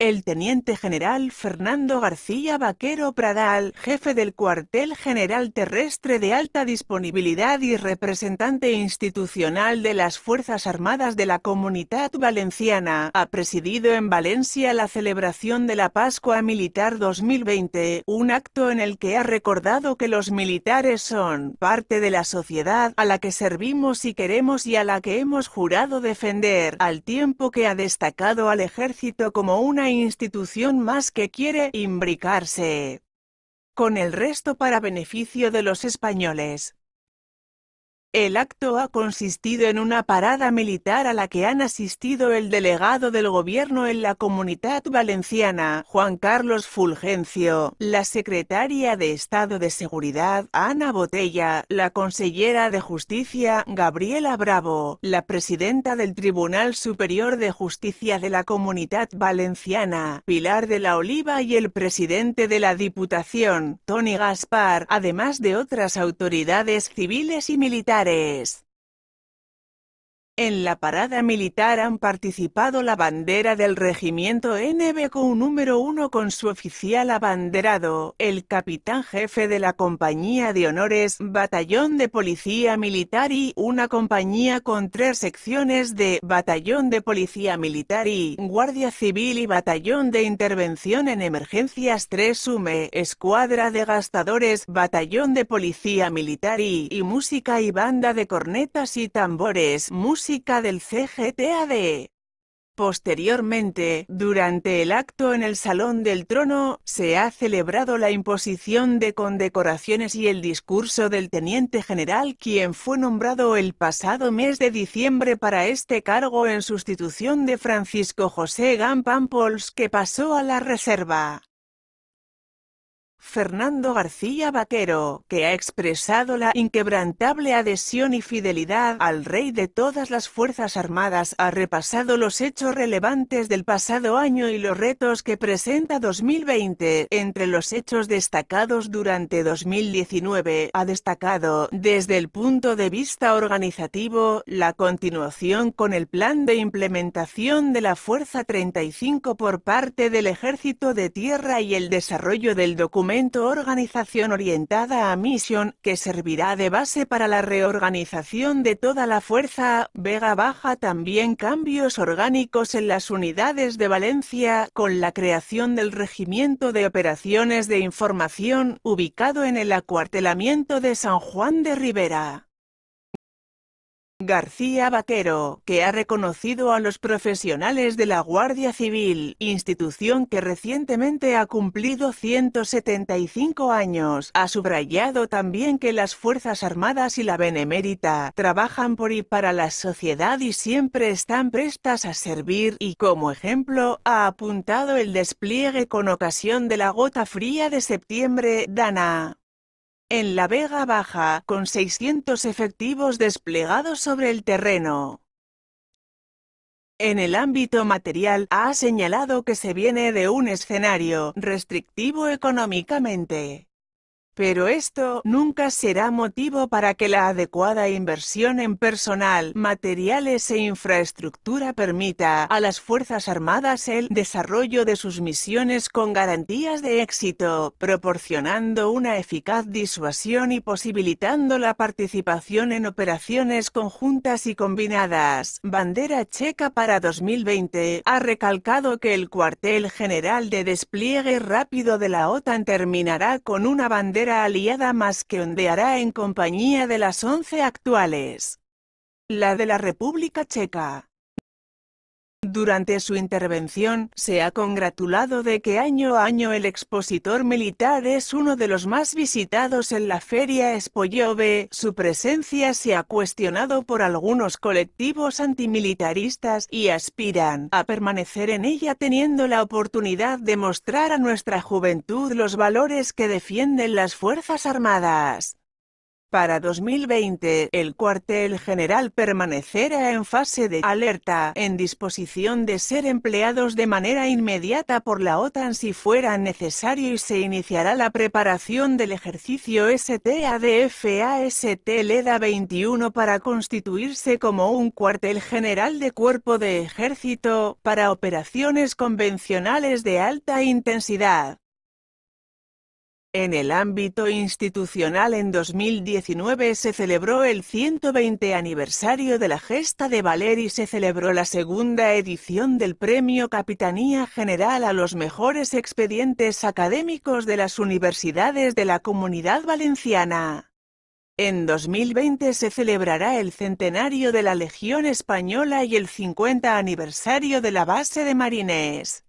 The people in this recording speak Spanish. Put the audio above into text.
El teniente general Fernando García Vaquero Pradal, jefe del Cuartel General Terrestre de Alta Disponibilidad y representante institucional de las Fuerzas Armadas de la Comunidad Valenciana, ha presidido en Valencia la celebración de la Pascua Militar 2020, un acto en el que ha recordado que los militares son parte de la sociedad a la que servimos y queremos y a la que hemos jurado defender, al tiempo que ha destacado al ejército como una institución más que quiere imbricarse con el resto para beneficio de los españoles. El acto ha consistido en una parada militar a la que han asistido el delegado del gobierno en la Comunidad Valenciana, Juan Carlos Fulgencio, la secretaria de Estado de Seguridad, Ana Botella, la consellera de Justicia, Gabriela Bravo, la presidenta del Tribunal Superior de Justicia de la Comunidad Valenciana, Pilar de la Oliva y el presidente de la Diputación, Tony Gaspar, además de otras autoridades civiles y militares. Polares en la parada militar han participado la bandera del regimiento NBQ número 1 con su oficial abanderado, el capitán jefe de la compañía de honores, batallón de policía militar y una compañía con tres secciones de batallón de policía militar y guardia civil y batallón de intervención en emergencias 3 SUME, escuadra de gastadores, batallón de policía militar y, y música y banda de cornetas y tambores, música del CGTAD. Posteriormente, durante el acto en el Salón del Trono, se ha celebrado la imposición de condecoraciones y el discurso del teniente general quien fue nombrado el pasado mes de diciembre para este cargo en sustitución de Francisco José Gampampols que pasó a la reserva. Fernando García Vaquero, que ha expresado la inquebrantable adhesión y fidelidad al rey de todas las Fuerzas Armadas, ha repasado los hechos relevantes del pasado año y los retos que presenta 2020. Entre los hechos destacados durante 2019, ha destacado, desde el punto de vista organizativo, la continuación con el plan de implementación de la Fuerza 35 por parte del Ejército de Tierra y el desarrollo del documento Organización Orientada a Misión, que servirá de base para la reorganización de toda la Fuerza Vega Baja. También cambios orgánicos en las unidades de Valencia, con la creación del Regimiento de Operaciones de Información, ubicado en el acuartelamiento de San Juan de Rivera. García Vaquero, que ha reconocido a los profesionales de la Guardia Civil, institución que recientemente ha cumplido 175 años, ha subrayado también que las Fuerzas Armadas y la Benemérita trabajan por y para la sociedad y siempre están prestas a servir y como ejemplo ha apuntado el despliegue con ocasión de la gota fría de septiembre Dana en la Vega Baja, con 600 efectivos desplegados sobre el terreno. En el ámbito material, ha señalado que se viene de un escenario restrictivo económicamente. Pero esto nunca será motivo para que la adecuada inversión en personal, materiales e infraestructura permita a las Fuerzas Armadas el desarrollo de sus misiones con garantías de éxito, proporcionando una eficaz disuasión y posibilitando la participación en operaciones conjuntas y combinadas. Bandera checa para 2020 ha recalcado que el cuartel general de despliegue rápido de la OTAN terminará con una bandera aliada más que ondeará en compañía de las once actuales. La de la República Checa. Durante su intervención, se ha congratulado de que año a año el expositor militar es uno de los más visitados en la feria Espoyove. Su presencia se ha cuestionado por algunos colectivos antimilitaristas y aspiran a permanecer en ella teniendo la oportunidad de mostrar a nuestra juventud los valores que defienden las Fuerzas Armadas. Para 2020, el cuartel general permanecerá en fase de alerta, en disposición de ser empleados de manera inmediata por la OTAN si fuera necesario y se iniciará la preparación del ejercicio STADFAST leda 21 para constituirse como un cuartel general de cuerpo de ejército, para operaciones convencionales de alta intensidad. En el ámbito institucional en 2019 se celebró el 120 aniversario de la gesta de Valer y se celebró la segunda edición del Premio Capitanía General a los mejores expedientes académicos de las universidades de la Comunidad Valenciana. En 2020 se celebrará el centenario de la Legión Española y el 50 aniversario de la base de Marines.